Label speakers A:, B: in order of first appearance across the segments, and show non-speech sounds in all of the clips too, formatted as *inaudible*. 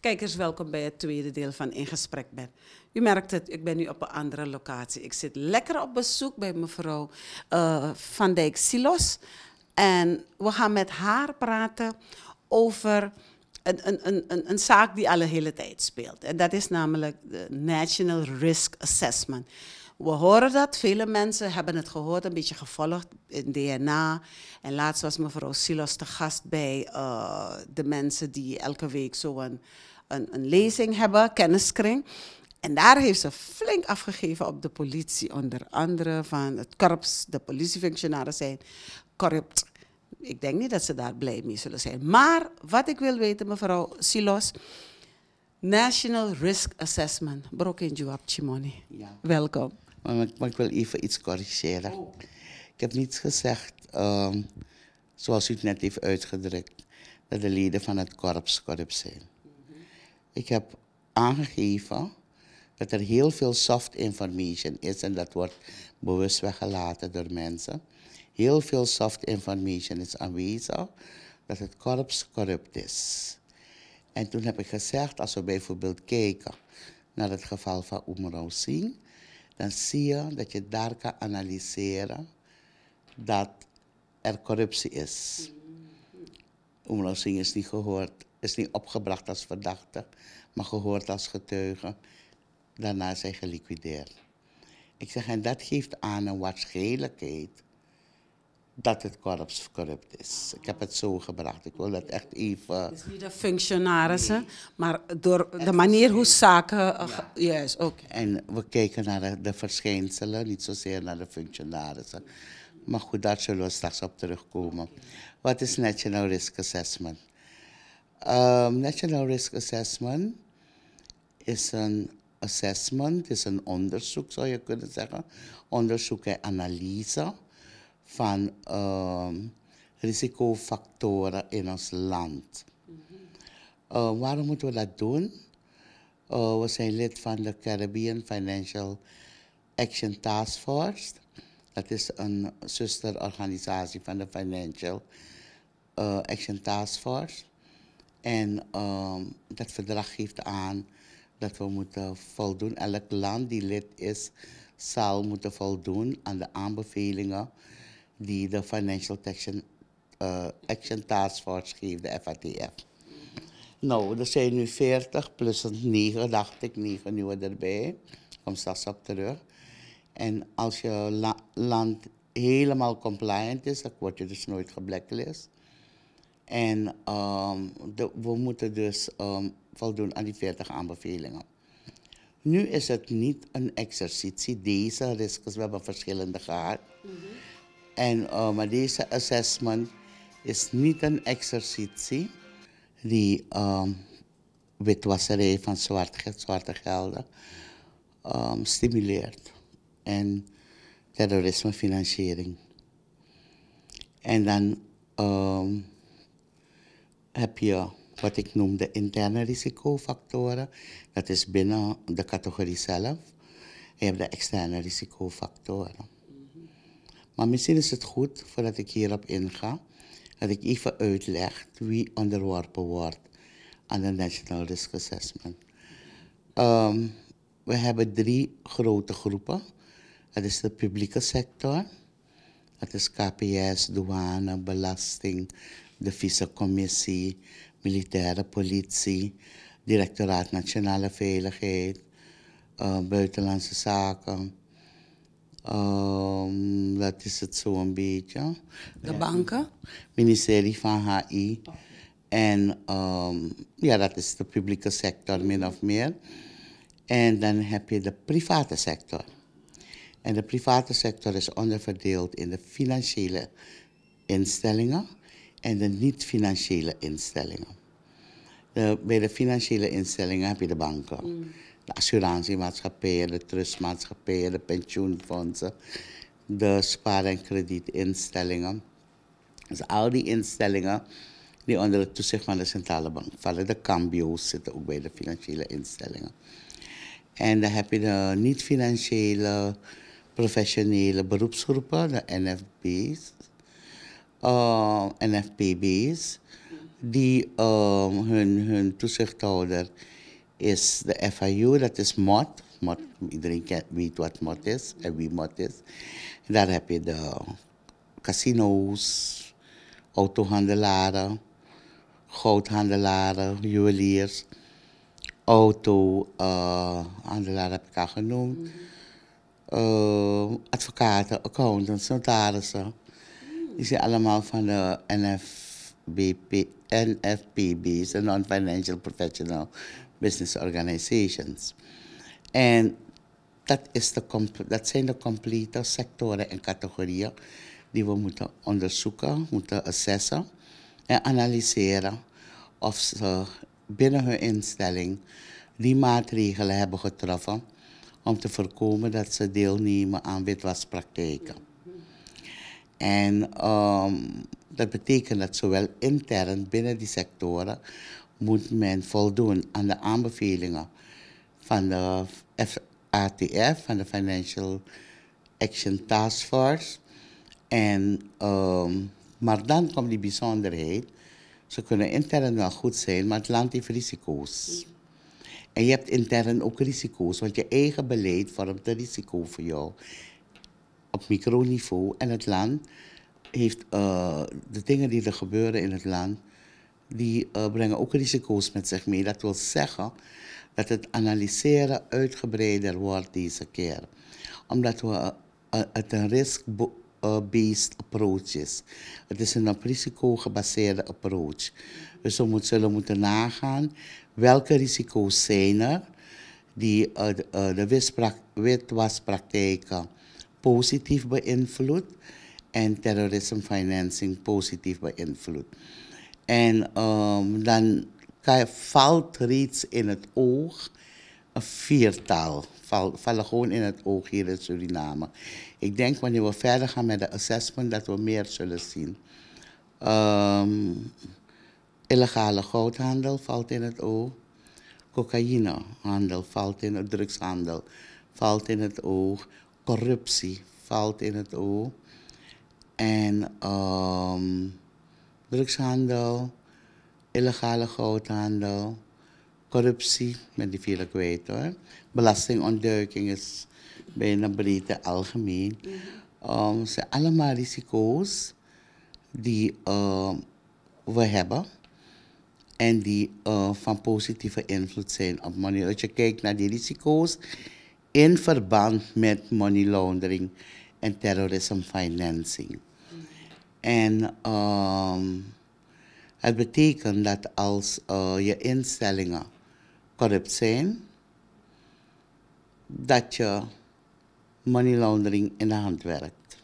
A: Kijkers, welkom bij het tweede deel van In Gesprek Ben. U merkt het, ik ben nu op een andere locatie. Ik zit lekker op bezoek bij mevrouw uh, Van Dijk Silos. En we gaan met haar praten over een, een, een, een zaak die alle hele tijd speelt. En dat is namelijk de National Risk Assessment. We horen dat, vele mensen hebben het gehoord, een beetje gevolgd in DNA. En laatst was mevrouw Silos te gast bij eh, de mensen die elke week zo'n een, een, lezing hebben, kenniskring. En daar heeft ze flink afgegeven op de politie, onder andere van het korps, de politiefunctionaren zijn corrupt. Ik denk niet dat ze daar blij mee zullen zijn. Maar wat ik wil weten, mevrouw Silos, National Risk Assessment. Brokinju Apchimoni.
B: Ja. Welkom. Maar ik, wil even iets corrigeren. Oh. Ik heb niet gezegd, ehm, zoals u het net heeft uitgedrukt, dat de leden van het korps corrupt zijn. Mhm. Ik heb aangegeven dat er heel veel soft information is en dat wordt bewust weggelaten door mensen. Heel veel soft information is aanwezig dat het korps corrupt is. En toen heb ik gezegd, als we bijvoorbeeld kijken naar het geval van Oemer Singh, dan zie je dat je daar kan analyseren dat er corruptie is. Umro Singh is niet gehoord, is niet opgebracht als verdachte, maar gehoord als getuige. Daarna zijn geliquideerd. Ik zeg, en dat geeft aan een waarschijnlijkheid dat het korps corrupt is. Ik heb het zo gebracht. Ik wil het echt even. Het is
A: niet de functionarissen, maar door de manier hoe zaken. Eh, ja.
B: Juist, ook. En we kijken naar de verschijnselen, niet zozeer naar de functionarissen. Maar goed, daar zullen we straks op terugkomen. Wat is National Risk Assessment? Ehm, National Risk Assessment is een assessment, is een onderzoek zou je kunnen zeggen. Onderzoek en analyse van ehm, risicofactoren in ons land. Mhm. Eh, waarom moeten we dat doen? Eh, we zijn lid van de Caribbean Financial Action Task Force. Dat is een zusterorganisatie van de Financial eh, Action Task Force. En ehm, dat verdrag geeft aan dat we moeten voldoen. Elk land die lid is, zal moeten voldoen aan de aanbevelingen die de Financial Action, uh, Action Task Force geeft, de FATF. Nou, er zijn nu 40 plus 9, dacht ik, 9 nieuwe erbij. Ik kom straks op terug. En als je land helemaal compliant is, dan word je dus nooit geblacklist. En ehm, we moeten dus ehm, voldoen aan die 40 aanbevelingen. Nu is het niet een exercitie, deze risico's we hebben verschillende gehad. Mhm. En, eh, maar deze assessment is niet een exercitie die um, witwasserij van zwarte, zwarte gelden ehm, stimuleert. En terrorismefinanciering. En dan ehm, heb je wat ik noem de interne risicofactoren. Dat is binnen de categorie zelf. je hebt de externe risicofactoren. Maar misschien is het goed, voordat ik hierop inga, dat ik even uitleg wie onderworpen wordt aan de National Risk Assessment. Ehm, we hebben drie grote groepen. Dat is de publieke sector. Dat is KPS, douane, belasting, de commissie, militaire politie, directoraat nationale veiligheid, eh, buitenlandse zaken, dat ehm, is het zo'n beetje. De banken? ministerie van HI. En ehm, ja, dat is de publieke sector, min of meer. En dan heb je de private sector. En de private sector is onderverdeeld in de financiële instellingen en de niet-financiële instellingen. Eh, bij de financiële instellingen heb je de banken. Mm. De assurantiemaatschappijen, de trustmaatschappijen, de pensioenfondsen, de spaar- en kredietinstellingen. Dus al die instellingen die onder het toezicht van de centrale bank vallen. De cambio's zitten ook bij de financiële instellingen. En dan heb je de niet-financiële professionele beroepsgroepen, de NFB's, uh, eh, NFPB's die ehm, hun, toezichthouder is de FIU, dat is MOT. MOT iedereen weet wat MOT is en wie MOT is. Daar heb je de casino's, autohandelaren, goudhandelaren, juweliers, autohandelaren eh, uh, heb ik al genoemd. Eh, advocaten, accountants, notarissen. Die zijn allemaal van de NF BP, NFPBs, the non-financial professional business organizations. En dat, is de, dat zijn de complete sectoren en categorieën die we moeten onderzoeken, moeten assessen en analyseren of ze binnen hun instelling die maatregelen hebben getroffen om te voorkomen dat ze deelnemen aan witwaspraktijken. En ehm, dat betekent dat zowel intern binnen die sectoren moet men voldoen aan de aanbevelingen van de FATF, van de Financial Action Task Force. En, ehm, maar dan komt die bijzonderheid. Ze kunnen intern wel goed zijn, maar het land heeft risico's. En je hebt intern ook risico's, want je eigen beleid vormt een risico voor jou op microniveau. En het land heeft eh, de dingen die er gebeuren in het land, die eh, brengen ook risico's met zich mee. Dat wil zeggen dat het analyseren uitgebreider wordt deze keer. Omdat we, eh, het een risk-based approach is. Het is een op risico gebaseerde approach. Dus we zullen moeten nagaan welke risico's zijn er die de, de witwaspraktijken positief beïnvloed en terrorisme financing positief beïnvloed. En um, dan valt reeds in het oog een viertal. Val, vallen gewoon in het oog hier in Suriname. Ik denk wanneer we verder gaan met de assessment dat we meer zullen zien. Ehm, illegale goudhandel valt in het oog. Cocaïnehandel valt in het drugshandel valt in het oog corruptie valt in het oog. En ehm, drugshandel, illegale goudhandel, corruptie, met die vele kwijt hoor. Belastingontduiking is bijna breedte algemeen. Um, ehm, zijn allemaal risico's die ehm, we hebben en die eh, van positieve invloed zijn op manier dat je kijkt naar die risico's in verband met money laundering en terrorism financing. En ehm, het betekent dat als eh, je instellingen corrupt zijn, dat je money laundering in de hand werkt.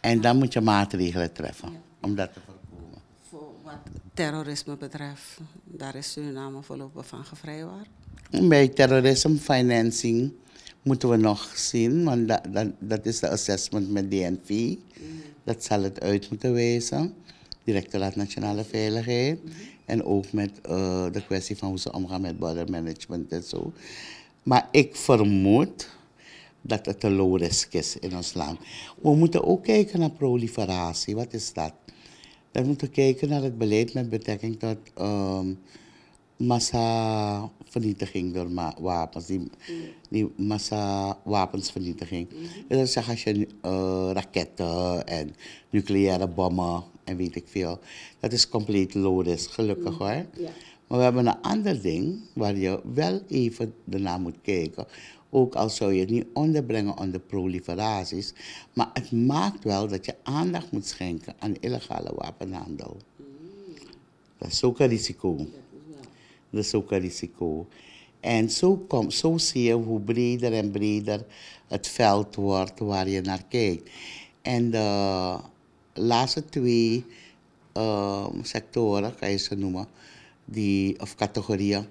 B: En dan moet je maatregelen treffen om dat te voorkomen.
A: Voor wat terrorisme betreft, daar is Suriname voorlopig van gevrijwaard.
B: Bij terrorism financing moeten we nog zien, want dat, is de assessment met DNV. Mm. Dat zal het uit moeten wezen. Directoraat Nationale Veiligheid. Mhm. En ook met eh, de kwestie van hoe ze omgaan met management en zo. Maar ik vermoed dat het een low risk is in ons land. We moeten ook kijken naar proliferatie. Wat is dat? Dan moeten we kijken naar het beleid met betrekking tot. Ehm, massavernietiging door wapens, die, die wapensvernietiging. Mhm. Dat zeg als je eh, raketten en nucleaire bommen en weet ik veel, dat is compleet logisch, gelukkig mhm. hoor. Maar we hebben een ander ding waar je wel even naar moet kijken. Ook al zou je het niet onderbrengen onder proliferaties, maar het maakt wel dat je aandacht moet schenken aan illegale wapenhandel. Mhm. Dat is ook een risico de risico En zo, kom, zo zie je hoe breder en breder het veld wordt waar je naar kijkt. En de laatste twee ehm, sectoren, kan je ze noemen, die, of categorieën,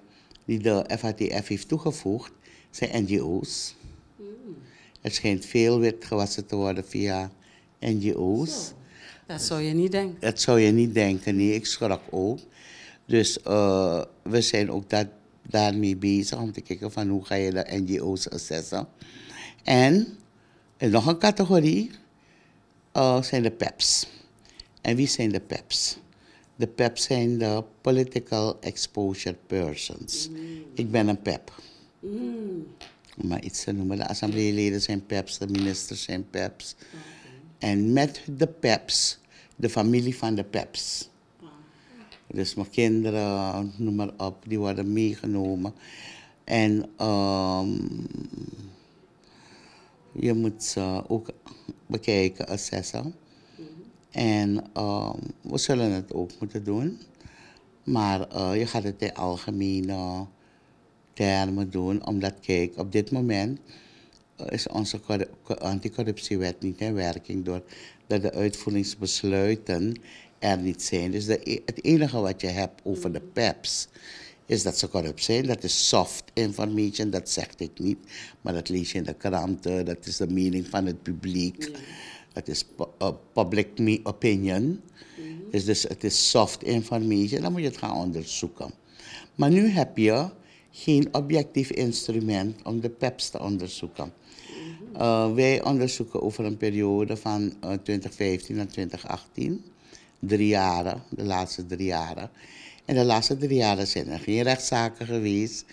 B: die de FATF heeft toegevoegd, zijn NGO's. Mm. Er schijnt veel wit gewassen te worden via NGO's.
A: Dat zou je niet denken.
B: Dat zou je niet denken, nee, ik schrok ook. Dus eh, we zijn ook dat, daarmee bezig om te kijken van hoe ga je de NGO's assessen. En, nog een categorie eh, zijn de PEPs. En wie zijn de PEPs? De PEPs zijn de Political Exposure Persons. Mm. Ik ben een PEP.
A: Om e mm.
B: Maar iets te noemen. De assembleeleden zijn PEPs, de ministers zijn PEPs. En met de PEPs, de familie van de PEPs dus mijn kinderen, noem maar op, die worden meegenomen. En ehm, je moet ze ook bekijken, assessen. Mm En ehm, we zullen het ook moeten doen. Maar eh, je gaat het in algemene termen doen, omdat kijk, op dit moment eh, is onze anticorruptiewet niet in werking doordat de uitvoeringsbesluiten er niet zijn. Dus e-, het enige wat je hebt over de PEPs is dat ze corrupt zijn. Dat is soft information, dat zegt ik niet. Maar dat lees je in de kranten, dat is de mening van het publiek. Dat is eh, public opinion. Mhm. Dus, dus, het is soft information, dan moet je het gaan onderzoeken. Maar nu heb je geen objectief instrument om de PEPs te onderzoeken. Mhm. Eh, wij onderzoeken over een periode van 2015 en 2018 drie jaren, de laatste drie jaren. En de laatste drie jaren zijn er geen rechtszaken geweest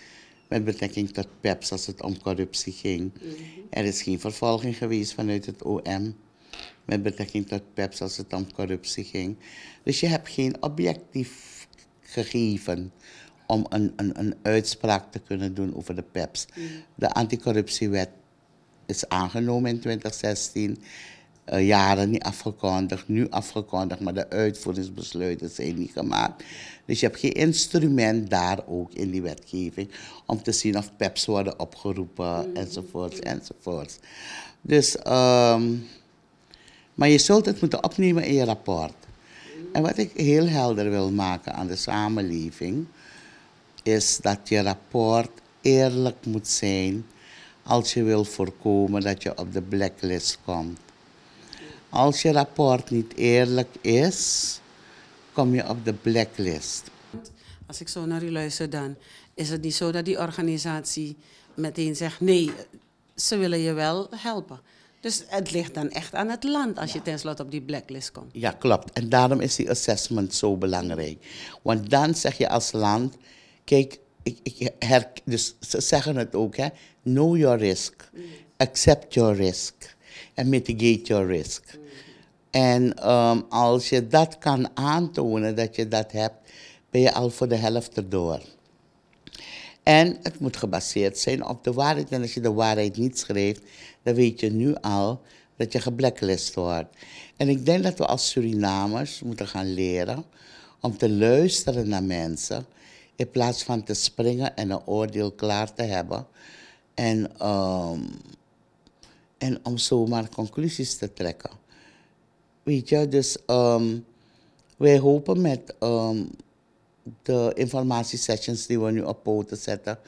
B: met betrekking tot PEPS als het om corruptie ging. Mhm. Er is geen vervolging geweest vanuit het OM met betrekking tot PEPS als het om corruptie ging. Dus je hebt geen objectief gegeven om een, een, een uitspraak te kunnen doen over de PEPS. Mm -hmm. De anticorruptiewet is aangenomen in 2016 eh, jaren niet afgekondigd, nu afgekondigd, maar de uitvoeringsbesluiten zijn niet gemaakt. Dus je hebt geen instrument daar ook in die wetgeving om te zien of PEPs worden opgeroepen mm. enzovoorts enzovoorts. Dus, ehm, maar je zult het moeten opnemen in je rapport. Mm. En wat ik heel helder wil maken aan de samenleving, is dat je rapport eerlijk moet zijn als je wil voorkomen dat je op de blacklist komt. Als je rapport niet eerlijk is, kom je op de blacklist.
A: Als ik zo naar u luister, dan is het niet zo dat die organisatie meteen zegt: nee, ze willen je wel helpen. Dus het ligt dan echt aan het land als je tenslotte op die blacklist komt.
B: Ja, klopt. En daarom is die assessment zo belangrijk. Want dan zeg je als land: kijk, ik, ik dus ze zeggen het ook, hè? Know your risk, mm. accept your risk and mitigate your risk. En ehm, als je dat kan aantonen, dat je dat hebt, ben je al voor de helft erdoor. En het moet gebaseerd zijn op de waarheid. En als je de waarheid niet schrijft, dan weet je nu al dat je geblacklist wordt. En ik denk dat we als Surinamers moeten gaan leren om te luisteren naar mensen. In plaats van te springen en een oordeel klaar te hebben. En, um, en om zomaar conclusies te trekken. Weet je, dus um, wij hopen met um, de informatiesessions die we nu op poten zetten,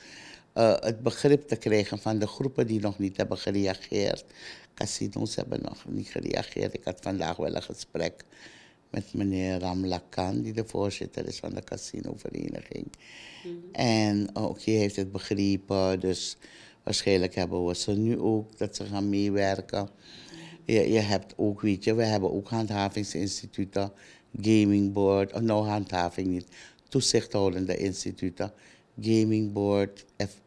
B: eh, het begrip te krijgen van de groepen die nog niet hebben gereageerd. Casinos hebben nog niet gereageerd. Ik had vandaag wel een gesprek met meneer Ram Lakan, die de voorzitter is van de casinovereniging. Mm-hmm. En eh, ook okay, hij heeft het begrepen, dus waarschijnlijk hebben we ze nu ook dat ze gaan meewerken je, je hebt ook, weet je, we hebben ook handhavingsinstituten, gaming board, of nou handhaving niet, toezichthoudende instituten, gaming board, F,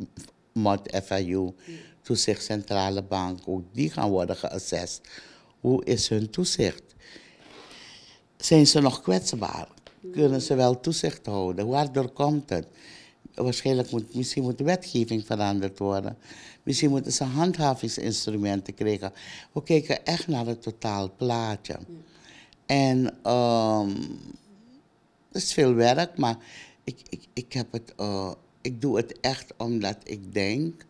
B: MOD, FIU, toezichtcentrale bank, ook die gaan worden geassessed. Hoe is hun toezicht? Zijn ze nog kwetsbaar? Kunnen ze wel toezicht houden? Waardoor komt het? waarschijnlijk moet misschien moet de wetgeving veranderd worden. Misschien moeten ze handhavingsinstrumenten krijgen. We kijken echt naar het totaal plaatje. En um, het is veel werk, maar ik, ik, ik, heb het, eh, ik doe het echt omdat ik denk,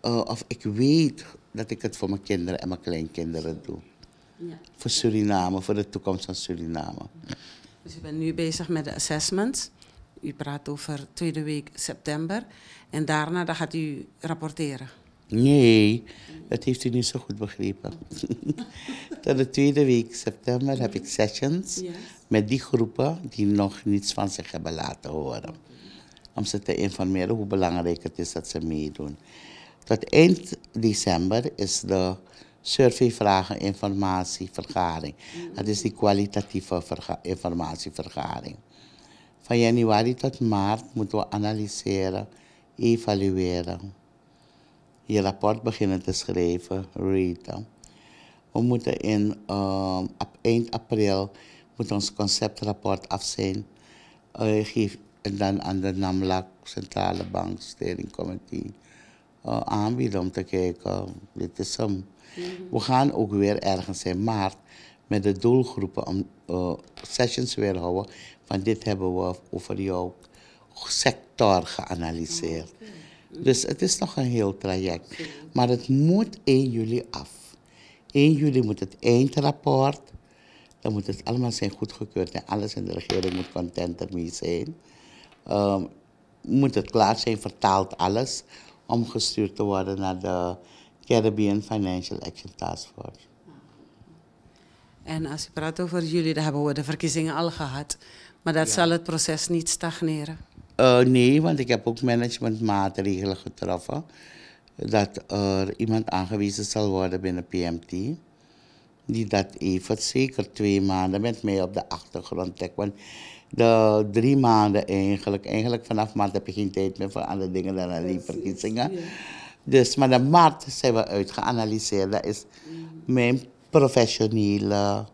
B: eh, of ik weet dat ik het voor mijn kinderen en mijn kleinkinderen doe. Ja. Voor Suriname, voor de toekomst van Suriname.
A: Dus je bent nu bezig met de assessments. U praat over tweede week september. En daarna dan gaat u rapporteren.
B: Nee, dat heeft u niet zo goed begrepen. *laughs* Tot de tweede week september heb ik sessions met die groepen die nog niets van zich hebben laten horen. Om ze te informeren hoe belangrijk het is dat ze meedoen. Tot eind december is de surveyvragen informatievergaring. Dat is die kwalitatieve informatie informatievergaring. Van januari tot maart moeten we analyseren, evalueren. Je rapport beginnen te schrijven, raten. We moeten in, uh, eind april moet ons conceptrapport af zijn. Uh, geef dan aan de NAMLAC, Centrale Bank Steering Committee, eh, aanbieden om te kijken. Dit is hem. Mhm. We gaan ook weer ergens in maart met de doelgroepen om, uh, sessions weer houden want dit hebben we over jouw sector geanalyseerd. Dus het is nog een heel traject. Maar het moet 1 juli af. 1 juli moet het eindrapport. Dan moet het allemaal zijn goedgekeurd en alles in de regering moet content ermee zijn. Ehm, moet het klaar zijn, vertaald alles, om gestuurd te worden naar de Caribbean Financial Action Task Force.
A: En als je praat over jullie, dan hebben we de verkiezingen al gehad. Maar dat zal het proces niet stagneren.
B: Eh, nee, want ik heb ook managementmaatregelen getroffen. Dat er iemand aangewezen zal worden binnen PMT. Die dat even zeker twee maanden met mij op de achtergrond trekt. Want de drie maanden eigenlijk, eigenlijk vanaf maart heb je geen tijd meer voor andere dingen dan die verkiezingen. Dus, maar de maart zijn we uitgeanalyseerd. Dat is mm. mijn professionele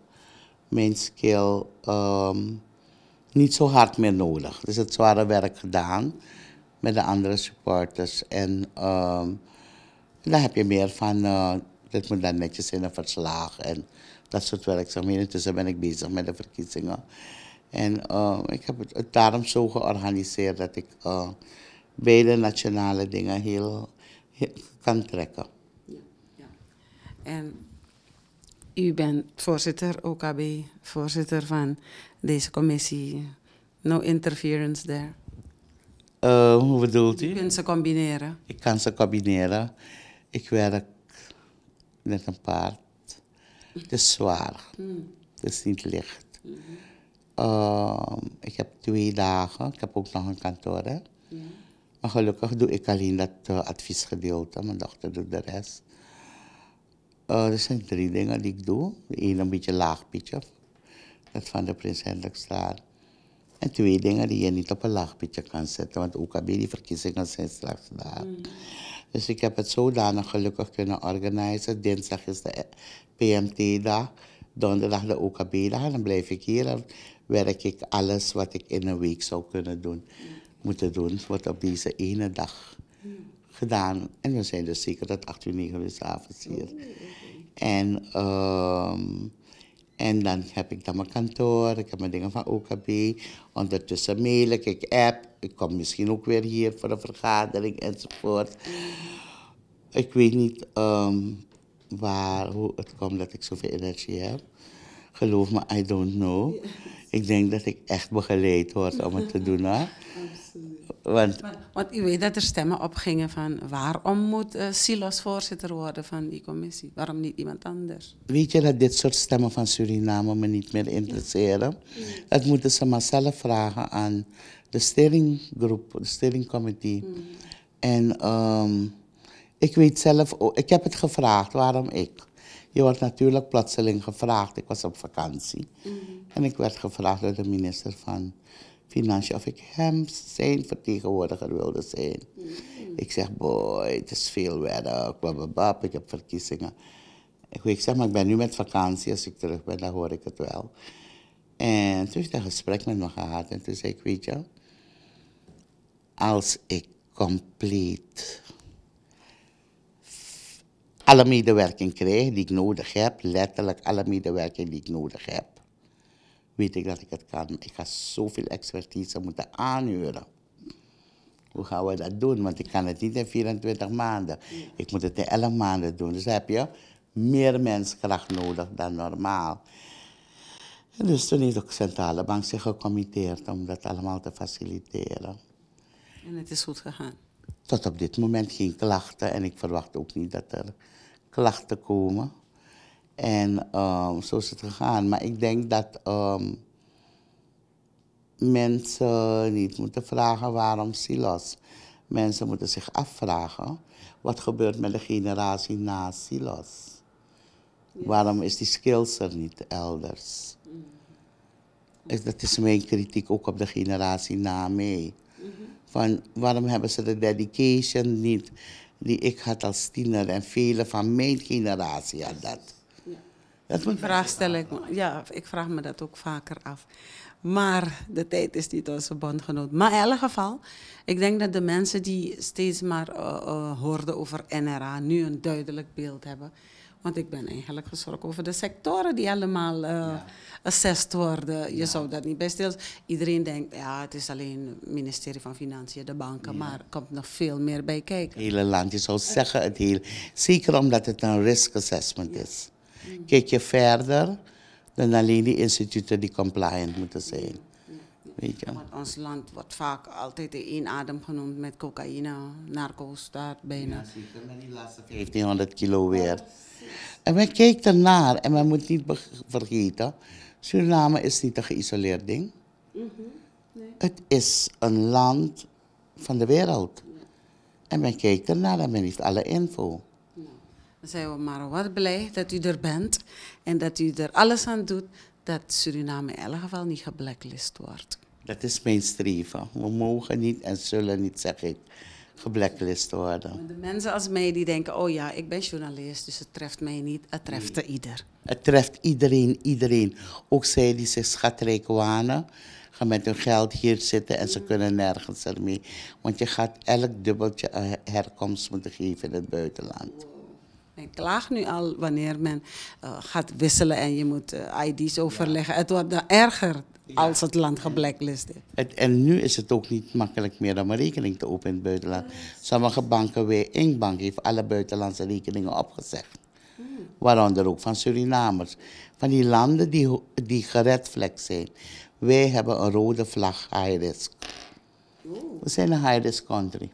B: mijn um, ehm, niet zo hard meer nodig. Dus het zware werk gedaan met de andere supporters. En um, daar heb je meer van, uh, dit moet dan netjes in een verslag en dat soort werkzaamheden. tussen ben ik bezig met de verkiezingen. En eh, ik heb het, daarom zo georganiseerd dat ik uh, beide nationale dingen heel, heel kan trekken. Ja, ja.
A: En u bent voorzitter, OKB, voorzitter van deze commissie. No interference there.
B: Eh, hoe bedoelt u? Je kunt ze combineren. Ik kan ze combineren. Ik werk met een paard. Het is zwaar. Mm. Het is niet licht. Ehm, ik heb twee dagen. Ik heb ook nog een kantoor. Maar gelukkig doe ik alleen dat uh, adviesgedeelte. Mijn dochter doet de rest. Eh, er zijn drie dingen die ik doe. Eén een beetje laag pitje, dat van de Prins Hendrikstraat. En twee dingen die je niet op een laag pitje kan zetten, want OKB die verkiezingen zijn straks daar. Hmm. Dus ik heb het zodanig gelukkig kunnen organiseren. Dinsdag is de PMT-dag, donderdag de OKB-dag en dan blijf ik hier en werk ik alles wat ik in een week zou kunnen doen, hmm. moeten doen, wordt op deze ene dag. Hmm gedaan. En we zijn dus zeker dat 8 uur, 9 uur s'avonds hier. En, ehm, en dan heb ik dan mijn kantoor, ik heb mijn dingen van OKB. Ondertussen mail ik, ik app. Ik kom misschien ook weer hier voor een vergadering enzovoort. Ik weet niet ehm, waar, hoe het komt dat ik zoveel energie heb. Geloof me, I don't know. Ik denk dat ik echt begeleid word om het te doen hè want,
A: want, u weet dat er stemmen opgingen van waarom moet eh, Silas voorzitter worden van die commissie? Waarom niet iemand anders?
B: Weet je dat dit soort stemmen van Suriname me niet meer interesseren? Dat moeten ze maar zelf vragen aan de steringgroep, de steringcommittee. committee. En ehm, ik weet zelf, ik heb het gevraagd, waarom ik? Je wordt natuurlijk plotseling gevraagd, ik was op vakantie. Mm. En ik werd gevraagd door de minister van financiën of ik hem zijn vertegenwoordiger wilde zijn. Mm-hmm. Ik zeg, boy, het is veel werk, bababab, ik heb verkiezingen. Ik, zeg, maar ik ben nu met vakantie, als ik terug ben, dan hoor ik het wel. En toen heeft hij een gesprek met me gehad en toen zei ik, weet je, als ik compleet alle medewerking krijg die ik nodig heb, letterlijk alle medewerking die ik nodig heb, weet ik dat ik het kan. Ik ga zoveel expertise moeten aanhuren. Hoe gaan we dat doen? Want ik kan het niet in 24 maanden. Ik moet het in 11 maanden doen. Dus heb je meer menskracht nodig dan normaal. dus toen heeft ook Centrale Bank zich gecommitteerd om dat allemaal te faciliteren.
A: En het is goed gegaan?
B: Tot op dit moment geen klachten. En ik verwacht ook niet dat er klachten komen. En ehm, zo is het gegaan. Maar ik denk dat ehm, mensen niet moeten vragen waarom Silas. Mensen moeten zich afvragen wat gebeurt met de generatie na Silas. Waarom is die skills er niet elders? Mm-hmm. Dat is mijn kritiek ook op de generatie na mee. Mm-hmm. Van waarom hebben ze de dedication niet die ik had als tiener en vele van mijn generatie had dat. Dat
A: vraag stel ik Ja, ik vraag me dat ook vaker af. Maar de tijd is niet onze bondgenoot. Maar in elk geval, ik denk dat de mensen die steeds maar uh, hoorden over NRA nu een duidelijk beeld hebben. Want ik ben eigenlijk geschrokken over de sectoren die allemaal uh, assessed worden. Je zou dat niet bij stilstaan. Iedereen denkt, ja, het is alleen het ministerie van Financiën, de banken, maar er komt nog veel meer bij kijken.
B: Het hele land, je zou zeggen het heel. Zeker omdat het een risk assessment is kijk je verder dan alleen die instituten die compliant moeten zijn. Weet je.
A: Want ons land wordt vaak altijd in één adem genoemd met cocaïne, staat, bijna. Ja, zeker die laatste
B: 1500 kilo weer. En men kijkt ernaar en men moet niet vergeten, Suriname is niet een geïsoleerd ding. Mhm, nee. Het is een land van de wereld. En men kijkt ernaar en men heeft alle info.
A: Dan zijn we maar wat blij dat u er bent en dat u er alles aan doet dat Suriname in elk geval niet geblacklist wordt.
B: Dat is mijn streven. We mogen niet en zullen niet, zeg ik, geblacklist worden. De
A: mensen als mij die denken, oh ja, ik ben journalist, dus het treft mij niet. Het treft nee.
B: ieder. Het treft iedereen, iedereen. Ook zij die zich schatrijk wanen, gaan met hun geld hier zitten en ze mm. kunnen nergens ermee. Want je gaat elk dubbeltje eh, herkomst moeten geven in het buitenland.
A: Men klaagt nu al wanneer men eh, gaat wisselen en je moet eh, ID's overleggen. Het wordt dan nou erger als het land geblacklist is.
B: en nu is het ook niet makkelijk meer om een rekening te openen in het buitenland. Sommige banken, weer één bank, heeft alle buitenlandse rekeningen opgezegd. Hmm. Waaronder ook van Surinamers. Van die landen die, die gered vlek zijn. Wij hebben een rode vlag high risk. We zijn een high risk country.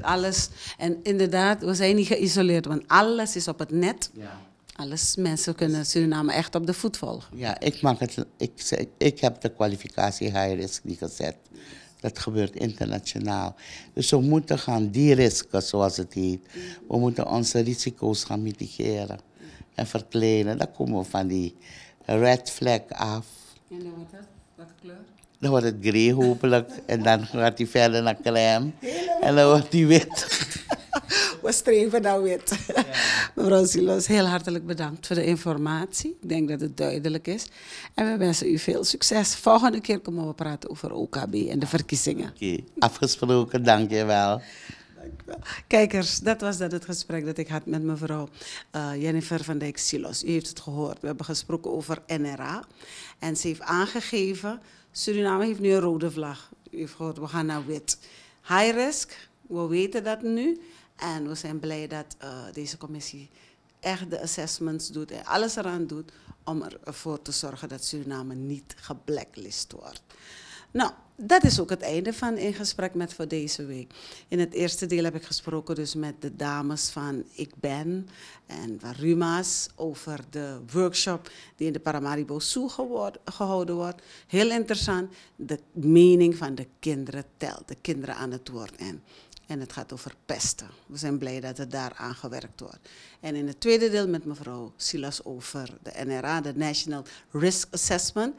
A: Alles. En inderdaad, we zijn niet geïsoleerd, want alles is op het net. Ja. Alles, mensen kunnen Suriname echt op de voet volgen.
B: Ja, ik, mag het, ik, ik heb de kwalificatie high risk niet gezet. Dat gebeurt internationaal. Dus we moeten gaan die risken zoals het heet. We moeten onze risico's gaan mitigeren en verkleinen. Dan komen we van die red flag af. En dan wordt dat? kleur? Dan wordt het grey hopelijk. En dan gaat hij verder naar klem. En dan wordt hij wit.
A: *laughs* We streven naar wit. Mevrouw Silos, heel hartelijk bedankt voor de informatie. Ik denk dat het duidelijk is. En we wensen u veel succes. Volgende keer komen we praten over OKB en de
B: verkiezingen. Oké, afgesproken. Dank je wel.
A: Kijkers, dat was dat het gesprek dat ik had met mevrouw eh, Jennifer van Dijk Silos. U heeft het gehoord. We hebben gesproken over NRA. En ze heeft aangegeven, Suriname heeft nu een rode vlag. U heeft gehoord, we gaan naar wit. High risk, we weten dat nu. En we zijn blij dat eh, deze commissie echt de assessments doet en alles eraan doet om ervoor te zorgen dat Suriname niet geblacklist wordt. Nou, dat is ook het einde van In Gesprek met voor deze week. In het eerste deel heb ik gesproken dus met de dames van Ik Ben en Ruma's. over de workshop die in de Paramaribo Zoo gehouden wordt. Heel interessant, de mening van de kinderen telt, de kinderen aan het woord. En en het gaat over pesten. We zijn blij dat het daar aangewerkt gewerkt wordt. En in het tweede deel met mevrouw Silas over de NRA, de National Risk Assessment.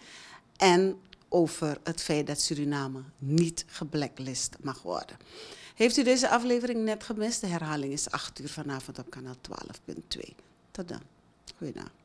A: En over het feit dat Suriname niet geblacklist mag worden. Heeft u deze aflevering net gemist? De herhaling is 8 uur vanavond op kanaal 12.2. Tot dan. Goedenavond.